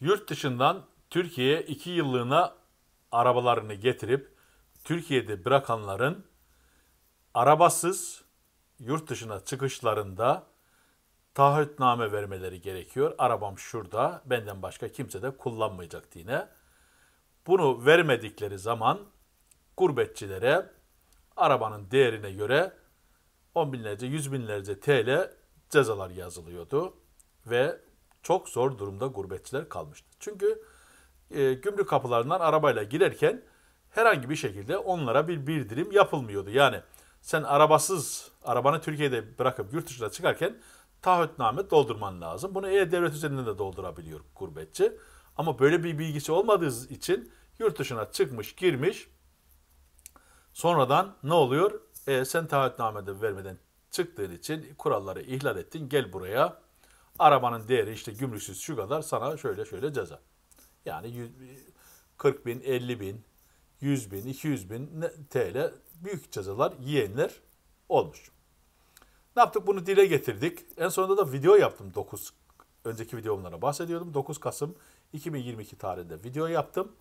Yurt dışından Türkiye'ye 2 yıllığına arabalarını getirip Türkiye'de bırakanların arabasız yurt dışına çıkışlarında taahhütname vermeleri gerekiyor. Arabam şurada, benden başka kimse de kullanmayacak yine. Bunu vermedikleri zaman gurbetçilere arabanın değerine göre on binlerce, yüz binlerce TL cezalar yazılıyordu. Ve çok zor durumda gurbetçiler kalmıştı. Çünkü e, gümrük kapılarından arabayla girerken herhangi bir şekilde onlara bir bildirim yapılmıyordu. Yani sen arabasız, arabanı Türkiye'de bırakıp yurt dışına çıkarken taahhütname doldurman lazım. Bunu e-devlet üzerinden de doldurabiliyor gurbetçi. Ama böyle bir bilgisi olmadığı için yurt dışına çıkmış, girmiş. Sonradan ne oluyor? E, sen taahhütname de vermeden çıktığın için kuralları ihlal ettin. Gel buraya arabanın değeri işte gümrüksüz şu kadar sana şöyle şöyle ceza. Yani 100, 40 bin, 50 bin, 100 bin, 200 bin TL büyük cezalar yiyenler olmuş. Ne yaptık? Bunu dile getirdik. En sonunda da video yaptım 9. Önceki videomlara bahsediyordum. 9 Kasım 2022 tarihinde video yaptım.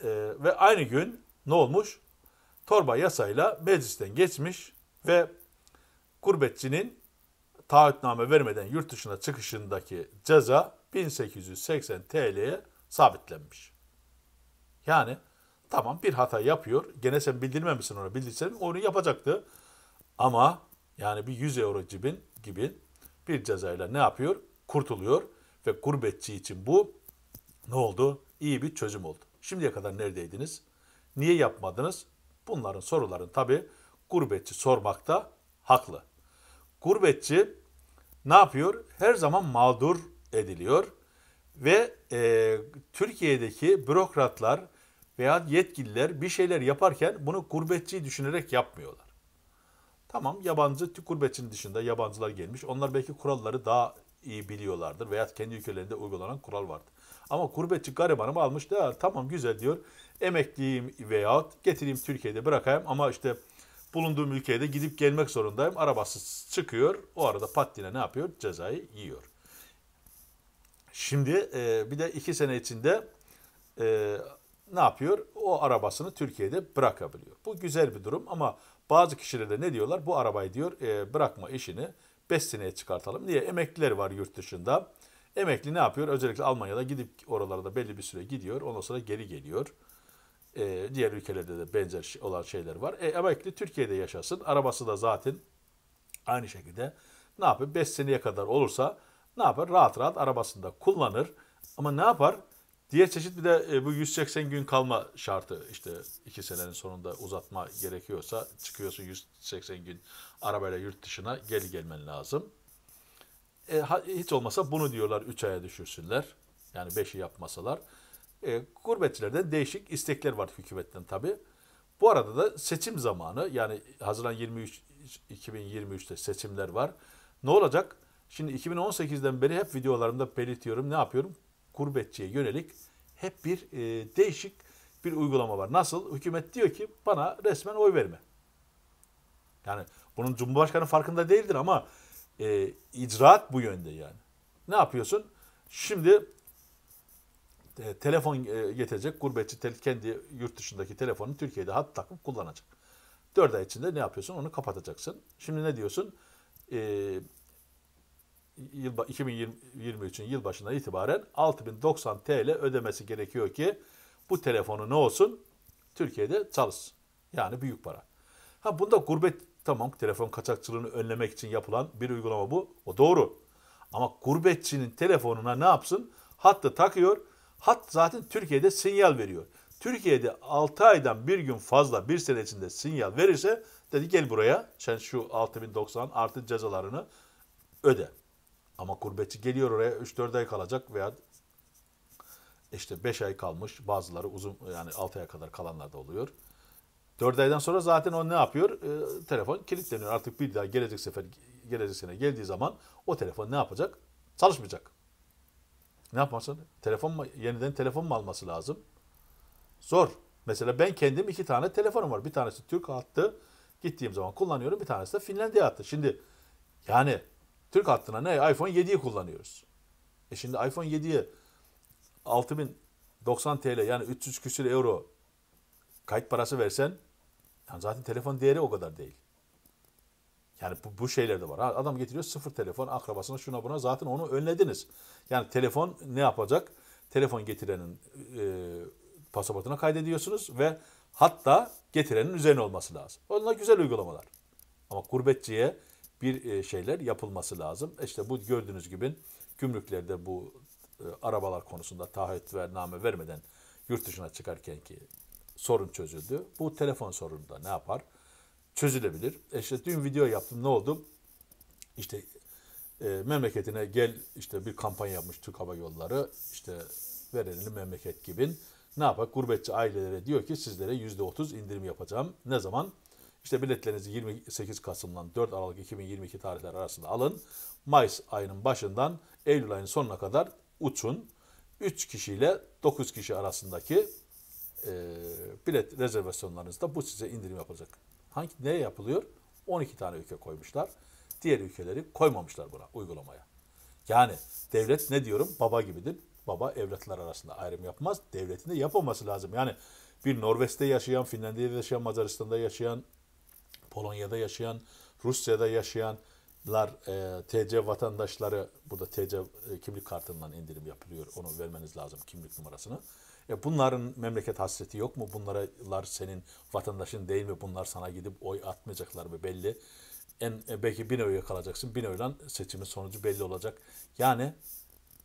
Ee, ve aynı gün ne olmuş? Torba yasayla meclisten geçmiş ve gurbetçinin taahhütname vermeden yurt dışına çıkışındaki ceza 1880 TL'ye sabitlenmiş. Yani tamam bir hata yapıyor. Gene sen bildirmemişsin ona. Bildirsen onu yapacaktı. Ama yani bir 100 euro cibin gibi bir cezayla ne yapıyor? Kurtuluyor ve gurbetçi için bu ne oldu? İyi bir çözüm oldu. Şimdiye kadar neredeydiniz? Niye yapmadınız? Bunların soruların tabii gurbetçi sormakta haklı gurbetçi ne yapıyor? Her zaman mağdur ediliyor ve e, Türkiye'deki bürokratlar veya yetkililer bir şeyler yaparken bunu gurbetçiyi düşünerek yapmıyorlar. Tamam yabancı gurbetçinin dışında yabancılar gelmiş. Onlar belki kuralları daha iyi biliyorlardır veya kendi ülkelerinde uygulanan kural vardır. Ama gurbetçi garibanımı almış da tamam güzel diyor. Emekliyim veyahut getireyim Türkiye'de bırakayım ama işte bulunduğum ülkeye de gidip gelmek zorundayım. Arabası çıkıyor. O arada patline ne yapıyor? Cezayı yiyor. Şimdi e, bir de iki sene içinde e, ne yapıyor? O arabasını Türkiye'de bırakabiliyor. Bu güzel bir durum ama bazı kişiler de ne diyorlar? Bu arabayı diyor e, bırakma işini 5 seneye çıkartalım. Niye? Emekliler var yurt dışında. Emekli ne yapıyor? Özellikle Almanya'da gidip oralarda belli bir süre gidiyor. Ondan sonra geri geliyor. E, diğer ülkelerde de benzer şey, olan şeyler var. E, emekli Türkiye'de yaşasın. Arabası da zaten aynı şekilde ne yapıyor? 5 seneye kadar olursa ne yapar? Rahat rahat arabasında kullanır. Ama ne yapar? Diğer çeşit bir de e, bu 180 gün kalma şartı işte 2 senenin sonunda uzatma gerekiyorsa çıkıyorsun 180 gün arabayla yurt dışına geri gelmen lazım. E, hiç olmasa bunu diyorlar 3 aya düşürsünler. Yani 5'i yapmasalar. E, gurbetçilerden değişik istekler var hükümetten tabi. Bu arada da seçim zamanı yani Haziran 23 2023'te seçimler var. Ne olacak? Şimdi 2018'den beri hep videolarımda belirtiyorum. Ne yapıyorum? Gurbetçiye yönelik hep bir e, değişik bir uygulama var. Nasıl? Hükümet diyor ki bana resmen oy verme. Yani bunun Cumhurbaşkanı farkında değildir ama e, icraat bu yönde yani. Ne yapıyorsun? Şimdi e, telefon e, getirecek. Gurbetçi kendi yurt dışındaki telefonu Türkiye'de hat takıp kullanacak. 4 ay içinde ne yapıyorsun? Onu kapatacaksın. Şimdi ne diyorsun? E, yıl, 2023'ün yılbaşından itibaren 6090 TL ödemesi gerekiyor ki bu telefonu ne olsun? Türkiye'de çalışsın. Yani büyük para. Ha bunda gurbet tamam telefon kaçakçılığını önlemek için yapılan bir uygulama bu. O doğru. Ama gurbetçinin telefonuna ne yapsın? Hattı takıyor Hat zaten Türkiye'de sinyal veriyor. Türkiye'de 6 aydan bir gün fazla bir sene içinde sinyal verirse dedi gel buraya sen şu 6090 artı cezalarını öde. Ama gurbetçi geliyor oraya 3-4 ay kalacak veya işte 5 ay kalmış bazıları uzun yani 6 aya kadar kalanlar da oluyor. 4 aydan sonra zaten o ne yapıyor? E, telefon kilitleniyor artık bir daha gelecek sefer gelecek sene geldiği zaman o telefon ne yapacak? Çalışmayacak. Ne yapmasın? Telefon mu, yeniden telefon mu alması lazım? Zor. Mesela ben kendim iki tane telefonum var. Bir tanesi Türk hattı. Gittiğim zaman kullanıyorum. Bir tanesi de Finlandiya hattı. Şimdi yani Türk hattına ne? iPhone 7'yi kullanıyoruz. E şimdi iPhone 7'ye 6090 TL yani 300 küsür euro kayıt parası versen yani zaten telefon değeri o kadar değil. Yani bu, bu şeyler de var. Adam getiriyor sıfır telefon akrabasına şuna buna zaten onu önlediniz. Yani telefon ne yapacak? Telefon getirenin e, pasaportuna kaydediyorsunuz ve hatta getirenin üzerine olması lazım. Onlar güzel uygulamalar. Ama gurbetçiye bir e, şeyler yapılması lazım. İşte bu gördüğünüz gibi gümrüklerde bu e, arabalar konusunda taahhüt ve name vermeden yurt dışına çıkarken ki sorun çözüldü. Bu telefon sorununda ne yapar? çözülebilir. İşte işte dün video yaptım ne oldu? İşte e, memleketine gel işte bir kampanya yapmış Türk Hava Yolları işte verelim memleket gibi. Ne yapak? Gurbetçi ailelere diyor ki sizlere %30 indirim yapacağım. Ne zaman? İşte biletlerinizi 28 Kasım'dan 4 Aralık 2022 tarihleri arasında alın. Mayıs ayının başından Eylül ayının sonuna kadar uçun. 3 kişiyle 9 kişi arasındaki e, bilet rezervasyonlarınızda bu size indirim yapacak. Hangi ne yapılıyor? 12 tane ülke koymuşlar. Diğer ülkeleri koymamışlar buna uygulamaya. Yani devlet ne diyorum? Baba gibidir. Baba evlatlar arasında ayrım yapmaz. Devletinde de yapılması lazım. Yani bir Norveç'te yaşayan, Finlandiya'da yaşayan, Macaristan'da yaşayan, Polonya'da yaşayan, Rusya'da yaşayanlar e, TC vatandaşları burada TC e, kimlik kartından indirim yapılıyor. Onu vermeniz lazım kimlik numarasını. Ya bunların memleket hasreti yok mu? Bunlarlar senin vatandaşın değil mi? Bunlar sana gidip oy atmayacaklar mı belli. En e, belki bin oy kalacaksın. Bin oyla seçimin sonucu belli olacak. Yani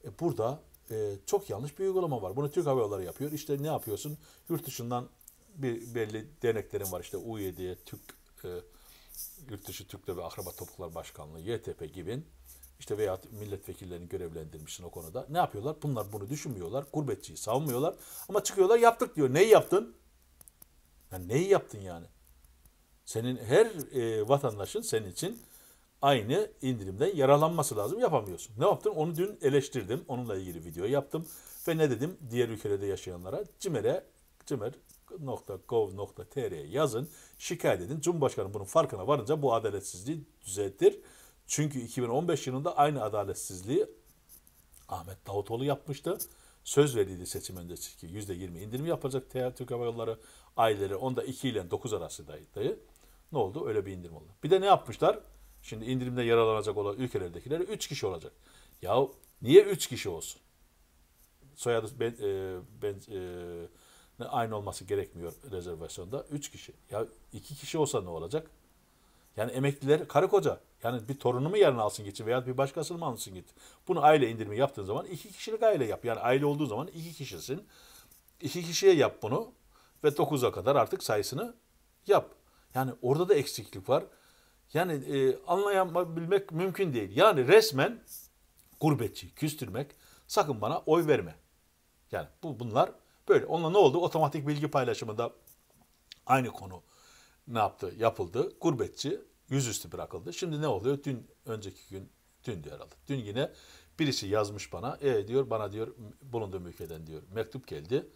e, burada e, çok yanlış bir uygulama var. Bunu Türk Hava Yolları yapıyor. İşte ne yapıyorsun? Yurt dışından bir belli deneklerin var. İşte U7'ye Türk e, Yurt Dışı Türkler ve akraba Topluluklar Başkanlığı YTP gibi işte veya milletvekillerini görevlendirmişsin o konuda. Ne yapıyorlar? Bunlar bunu düşünmüyorlar. Gurbetçiyi savunmuyorlar. Ama çıkıyorlar yaptık diyor. Neyi yaptın? Yani neyi yaptın yani? Senin her e, vatandaşın senin için aynı indirimden yaralanması lazım. Yapamıyorsun. Ne yaptın? Onu dün eleştirdim. Onunla ilgili video yaptım. Ve ne dedim? Diğer ülkelerde yaşayanlara CİMER'e cimer.gov.tr'ye yazın. Şikayet edin. Cumhurbaşkanı bunun farkına varınca bu adaletsizliği düzeltir çünkü 2015 yılında aynı adaletsizliği Ahmet Davutoğlu yapmıştı. Söz verildi seçim öncesi ki %20 indirim yapacak Türk Hava Yolları aileleri. Onda 2 ile 9 arasındaydı. Ne oldu? Öyle bir indirim oldu. Bir de ne yapmışlar? Şimdi indirimde yaralanacak olan ülkelerdekileri 3 kişi olacak. Ya niye 3 kişi olsun? Soyadı ben, e, ben, e, aynı olması gerekmiyor rezervasyonda. 3 kişi. Ya 2 kişi olsa ne olacak? Yani emekliler karı koca yani bir torunumu yarın alsın gitsin veya bir başkasını mı alsın git. Bunu aile indirimi yaptığın zaman iki kişilik aile yap. Yani aile olduğu zaman iki kişisin. İki kişiye yap bunu ve 9'a kadar artık sayısını yap. Yani orada da eksiklik var. Yani e, anlayabilmek mümkün değil. Yani resmen gurbetçi küstürmek sakın bana oy verme. Yani bu bunlar böyle. Onunla ne oldu? Otomatik bilgi paylaşımında aynı konu ne yaptı? Yapıldı. Gurbetçi yüzüstü bırakıldı. Şimdi ne oluyor? Dün önceki gün dün diyor herhalde. Dün yine birisi yazmış bana. E diyor bana diyor bulunduğum ülkeden diyor mektup geldi.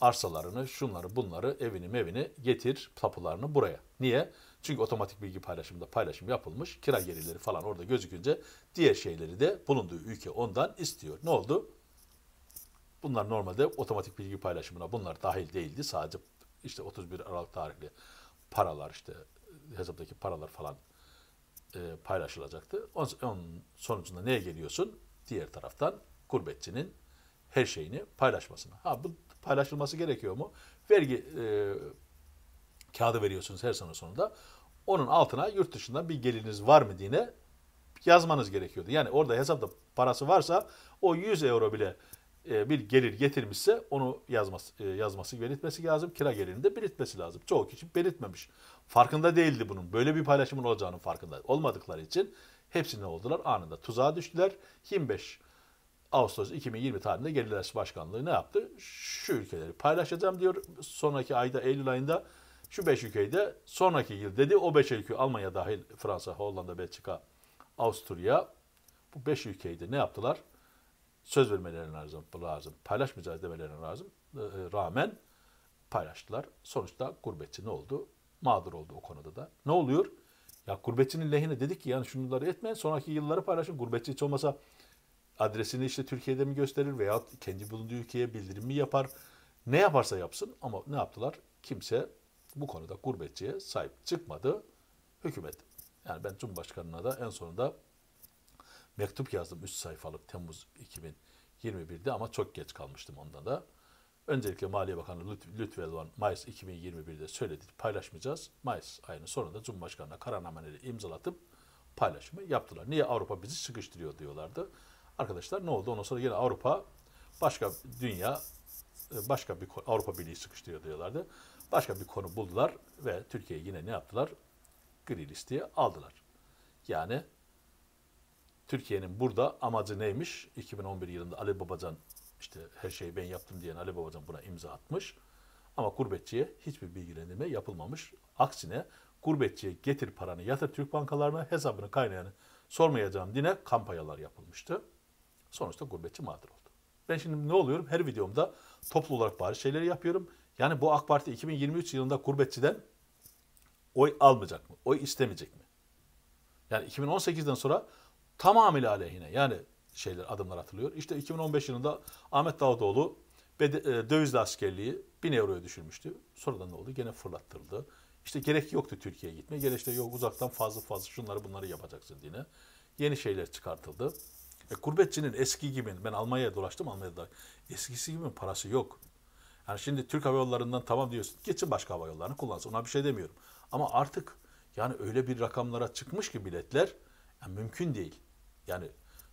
Arsalarını, şunları, bunları, evini, mevini getir, tapularını buraya. Niye? Çünkü otomatik bilgi paylaşımında paylaşım yapılmış. Kira gelirleri falan orada gözükünce diğer şeyleri de bulunduğu ülke ondan istiyor. Ne oldu? Bunlar normalde otomatik bilgi paylaşımına bunlar dahil değildi. Sadece işte 31 Aralık tarihli paralar işte hesaptaki paralar falan e, paylaşılacaktı. Onun, sonucunda neye geliyorsun? Diğer taraftan gurbetçinin her şeyini paylaşmasına. Ha bu paylaşılması gerekiyor mu? Vergi e, kağıdı veriyorsunuz her sene sonunda. Onun altına yurt dışından bir geliriniz var mı diye yazmanız gerekiyordu. Yani orada hesapta parası varsa o 100 euro bile e, bir gelir getirmişse onu yazması, e, yazması belirtmesi lazım. Kira gelirini de belirtmesi lazım. Çoğu kişi belirtmemiş. Farkında değildi bunun. Böyle bir paylaşımın olacağının farkında olmadıkları için hepsi ne oldular? Anında tuzağa düştüler. 25 Ağustos 2020 tarihinde Geriler Başkanlığı ne yaptı? Şu ülkeleri paylaşacağım diyor. Sonraki ayda Eylül ayında şu 5 ülkeyi de sonraki yıl dedi. O 5 ülke Almanya dahil Fransa, Hollanda, Belçika, Avusturya. Bu 5 ülkeyi de ne yaptılar? Söz vermeleri lazım, lazım. paylaşmayacağız demelerine lazım. Ee, rağmen paylaştılar. Sonuçta gurbetçi ne oldu? mağdur oldu o konuda da. Ne oluyor? Ya gurbetçinin lehine dedik ki yani şunları etme. sonraki yılları paylaşın. Gurbetçi hiç olmasa adresini işte Türkiye'de mi gösterir veya kendi bulunduğu ülkeye bildirim mi yapar? Ne yaparsa yapsın ama ne yaptılar? Kimse bu konuda gurbetçiye sahip çıkmadı. Hükümet. Yani ben Cumhurbaşkanı'na da en sonunda mektup yazdım 3 sayfalık Temmuz 2021'de ama çok geç kalmıştım onda da. Öncelikle Maliye Bakanı Lütfi Mayıs 2021'de söyledi. Paylaşmayacağız. Mayıs ayının sonunda Cumhurbaşkanı'na kararnameleri imzalatıp paylaşımı yaptılar. Niye Avrupa bizi sıkıştırıyor diyorlardı. Arkadaşlar ne oldu? Ondan sonra yine Avrupa başka dünya e, başka bir Avrupa Birliği sıkıştırıyor diyorlardı. Başka bir konu buldular ve Türkiye'yi yine ne yaptılar? Gri listeye aldılar. Yani Türkiye'nin burada amacı neymiş? 2011 yılında Ali Babacan işte her şeyi ben yaptım diyen Ali Babacan buna imza atmış. Ama gurbetçiye hiçbir bilgilendirme yapılmamış. Aksine gurbetçiye getir paranı yatır Türk bankalarına hesabını kaynayanı sormayacağım dine kampanyalar yapılmıştı. Sonuçta gurbetçi mağdur oldu. Ben şimdi ne oluyorum? Her videomda toplu olarak bari şeyleri yapıyorum. Yani bu AK Parti 2023 yılında gurbetçiden oy almayacak mı? Oy istemeyecek mi? Yani 2018'den sonra tamamıyla aleyhine yani şeyler adımlar atılıyor. İşte 2015 yılında Ahmet Davutoğlu e, dövizli askerliği 1000 euroya düşürmüştü. Sonradan ne oldu? Gene fırlattırıldı. İşte gerek yoktu Türkiye'ye gitme. Gerek işte yok uzaktan fazla fazla şunları bunları yapacaksın diye. Yeni şeyler çıkartıldı. E, gurbetçinin eski gibi, ben Almanya'ya dolaştım Almanya'da, eskisi gibi parası yok. Yani şimdi Türk Hava Yolları'ndan tamam diyorsun, geçin başka hava yollarını kullansın, ona bir şey demiyorum. Ama artık yani öyle bir rakamlara çıkmış ki biletler, yani mümkün değil. Yani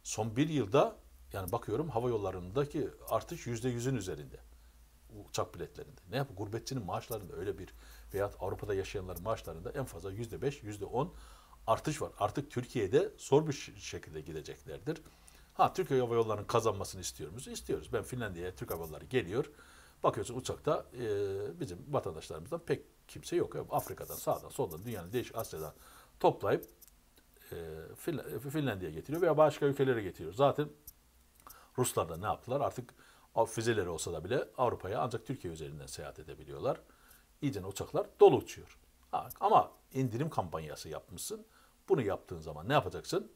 Son bir yılda yani bakıyorum hava yollarındaki artış yüzde yüzün üzerinde uçak biletlerinde. Ne yapıyor? Gurbetçinin maaşlarında öyle bir veyahut Avrupa'da yaşayanların maaşlarında en fazla yüzde beş, yüzde on artış var. Artık Türkiye'de zor bir şekilde gideceklerdir. Ha Türkiye Hava Yolları'nın kazanmasını istiyor muyuz? İstiyoruz. Ben Finlandiya'ya Türk Hava Yolları geliyor. Bakıyorsun uçakta e, bizim vatandaşlarımızdan pek kimse yok. Afrika'dan, sağdan, soldan, dünyanın değişik Asya'dan toplayıp e, e, Finlandiya'ya getiriyor veya başka ülkelere getiriyor. Zaten Ruslar da ne yaptılar? Artık füzeleri olsa da bile Avrupa'ya ancak Türkiye üzerinden seyahat edebiliyorlar. İyice uçaklar dolu uçuyor. ama indirim kampanyası yapmışsın. Bunu yaptığın zaman ne yapacaksın?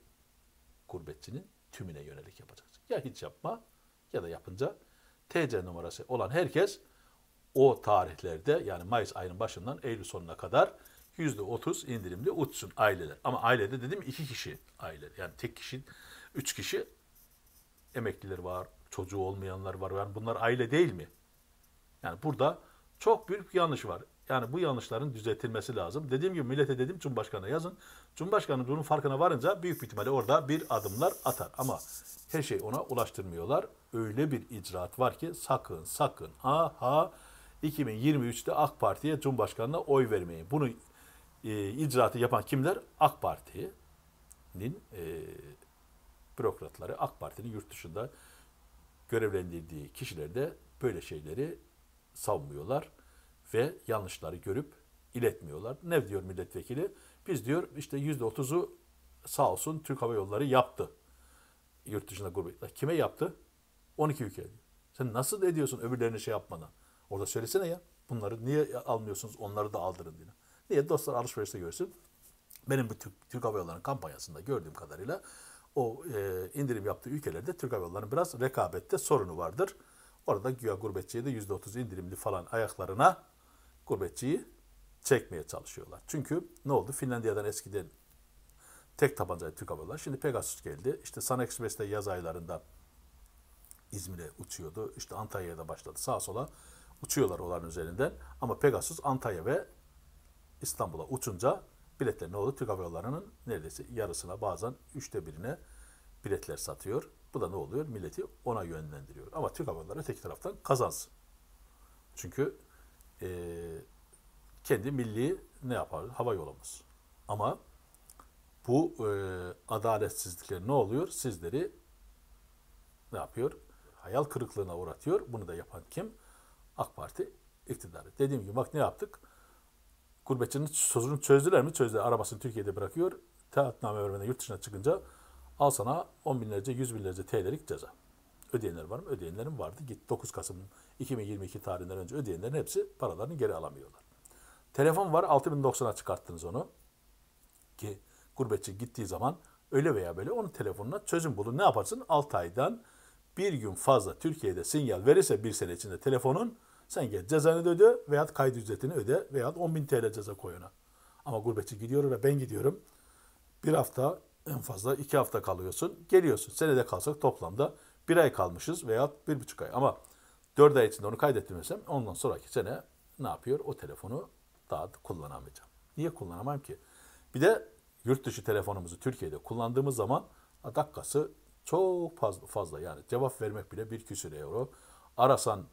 Gurbetçinin tümüne yönelik yapacaksın. Ya hiç yapma ya da yapınca TC numarası olan herkes o tarihlerde yani Mayıs ayının başından Eylül sonuna kadar %30 indirimde uçsun aileler. Ama ailede dedim iki kişi aile. Yani tek kişi, üç kişi emekliler var, çocuğu olmayanlar var. Yani bunlar aile değil mi? Yani burada çok büyük bir yanlış var. Yani bu yanlışların düzeltilmesi lazım. Dediğim gibi millete dedim Cumhurbaşkanı'na yazın. Cumhurbaşkanı bunun farkına varınca büyük bir ihtimalle orada bir adımlar atar. Ama her şey ona ulaştırmıyorlar. Öyle bir icraat var ki sakın sakın aha 2023'te AK Parti'ye Cumhurbaşkanı'na oy vermeyin. Bunu e, icraatı yapan kimler? AK Parti'nin e, bürokratları, AK Parti'nin yurt dışında görevlendirdiği kişiler de böyle şeyleri savmuyorlar ve yanlışları görüp iletmiyorlar. Ne diyor milletvekili? Biz diyor işte yüzde otuzu sağ olsun Türk Hava Yolları yaptı. Yurt dışında gurbetler. Kime yaptı? 12 ülke. Sen nasıl ediyorsun öbürlerine şey yapmadan? Orada söylesene ya. Bunları niye almıyorsunuz? Onları da aldırın diye. Niye? dostlar alışverişte görsün. Benim bu Türk, Türk Hava Yolları'nın kampanyasında gördüğüm kadarıyla o e, indirim yaptığı ülkelerde Türk Hava Yolları'nın biraz rekabette sorunu vardır. Orada güya gurbetçiye de %30 indirimli falan ayaklarına gurbetçiyi çekmeye çalışıyorlar. Çünkü ne oldu? Finlandiya'dan eskiden tek tabancaydı Türk Hava Yolları. Şimdi Pegasus geldi. İşte Sun Express'te yaz aylarında İzmir'e uçuyordu. İşte Antalya'ya da başladı. Sağa sola uçuyorlar olanın üzerinden. Ama Pegasus Antalya ve İstanbul'a uçunca biletler ne oldu? Türk Hava Yolları'nın neredeyse yarısına bazen üçte birine biletler satıyor. Bu da ne oluyor? Milleti ona yönlendiriyor. Ama Türk Hava Yolları öteki taraftan kazansın. Çünkü e, kendi milli ne yapar? Hava yolumuz. Ama bu e, adaletsizlikler ne oluyor? Sizleri ne yapıyor? Hayal kırıklığına uğratıyor. Bunu da yapan kim? AK Parti iktidarı. Dediğim gibi bak ne yaptık? Gurbetçinin sözünü çözdüler mi? Çözdüler. Arabasını Türkiye'de bırakıyor. Taatname vermeden yurt dışına çıkınca al sana 10 binlerce, 100 binlerce TL'lik ceza. Ödeyenler var mı? Ödeyenlerim vardı. Git 9 Kasım 2022 tarihinden önce ödeyenlerin hepsi paralarını geri alamıyorlar. Telefon var 6090'a çıkarttınız onu. Ki gurbetçi gittiği zaman öyle veya böyle onun telefonuna çözüm bulun. Ne yaparsın? 6 aydan bir gün fazla Türkiye'de sinyal verirse bir sene içinde telefonun sen gel cezanı da öde veyahut kayıt ücretini öde veyahut 10 bin TL ceza koyuna. Ama gurbetçi gidiyor ve ben gidiyorum. Bir hafta en fazla iki hafta kalıyorsun. Geliyorsun. Senede kalsak toplamda bir ay kalmışız veya bir buçuk ay. Ama dört ay içinde onu kaydettirmesem ondan sonraki sene ne yapıyor? O telefonu daha da kullanamayacağım. Niye kullanamam ki? Bir de yurt dışı telefonumuzu Türkiye'de kullandığımız zaman dakikası çok fazla, fazla yani cevap vermek bile bir küsür euro. Arasan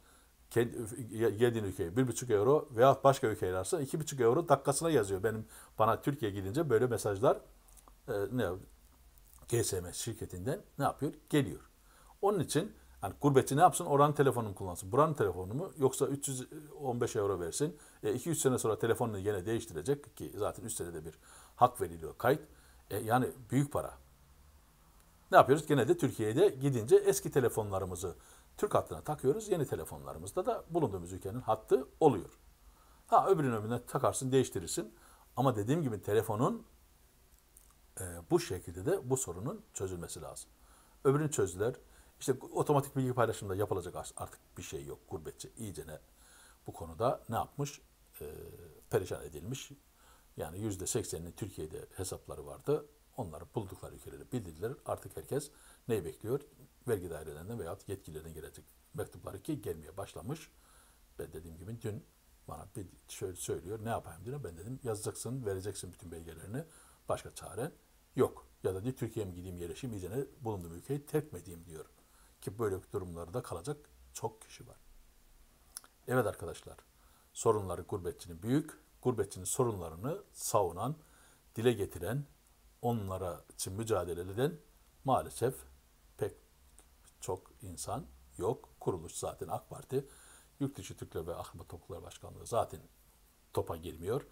yediğin ülkeye bir buçuk euro veya başka ülkelerse iki buçuk euro dakikasına yazıyor. Benim bana Türkiye gidince böyle mesajlar e, ne GSM şirketinden ne yapıyor? Geliyor. Onun için yani gurbetçi ne yapsın? Oranın telefonunu kullansın. Buranın telefonunu mu? Yoksa 315 e, euro versin. 2-3 e, sene sonra telefonunu yine değiştirecek ki zaten 3 senede bir hak veriliyor kayıt. E, yani büyük para. Ne yapıyoruz? Gene de Türkiye'de gidince eski telefonlarımızı Türk hattına takıyoruz. Yeni telefonlarımızda da bulunduğumuz ülkenin hattı oluyor. Ha öbürünün öbürüne takarsın, değiştirirsin. Ama dediğim gibi telefonun e, bu şekilde de bu sorunun çözülmesi lazım. Öbürünü çözdüler. İşte otomatik bilgi paylaşımında yapılacak artık bir şey yok. Gurbetçi iyice ne bu konuda ne yapmış? E, perişan edilmiş. Yani yüzde sekseninin Türkiye'de hesapları vardı. Onları buldukları ülkeleri bildirdiler. Artık herkes neyi bekliyor? vergi dairelerinden veya yetkililerden gelecek mektupları ki gelmeye başlamış. Ben dediğim gibi dün bana bir şöyle söylüyor ne yapayım diyor. Ben dedim yazacaksın vereceksin bütün belgelerini başka çare yok. Ya da diyor Türkiye'ye mi gideyim yerleşeyim iyicene bulunduğum ülkeyi terk edeyim diyor. Ki böyle durumlarda kalacak çok kişi var. Evet arkadaşlar sorunları gurbetçinin büyük, gurbetçinin sorunlarını savunan, dile getiren, onlara için mücadele eden maalesef çok insan yok. Kuruluş zaten AK Parti. dışı Türkler ve Ahmet Topuklar Başkanlığı zaten topa girmiyor.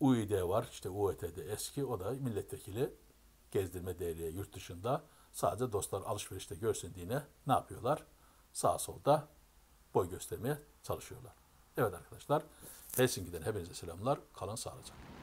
UİD var, işte UET'de eski, o da milletvekili gezdirme değeriye yurt dışında sadece dostlar alışverişte görsün diye ne yapıyorlar? Sağ solda boy göstermeye çalışıyorlar. Evet arkadaşlar, Helsinki'den hepinize selamlar. Kalın sağlıcakla.